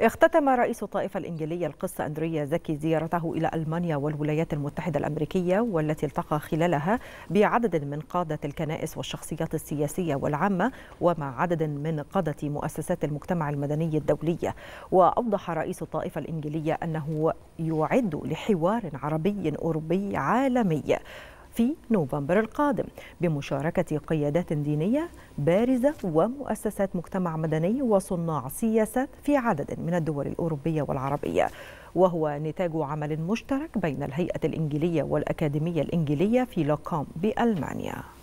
اختتم رئيس الطائفة الإنجيلية القس أندريا زكي زيارته إلى ألمانيا والولايات المتحدة الأمريكية والتي التقى خلالها بعدد من قادة الكنائس والشخصيات السياسية والعامة ومع عدد من قادة مؤسسات المجتمع المدني الدولية وأوضح رئيس الطائفة الإنجيلية أنه يعد لحوار عربي أوروبي عالمي في نوفمبر القادم بمشاركة قيادات دينية بارزة ومؤسسات مجتمع مدني وصناع سياسات في عدد من الدول الأوروبية والعربية وهو نتاج عمل مشترك بين الهيئة الإنجيلية والأكاديمية الإنجيلية في لوكوم بألمانيا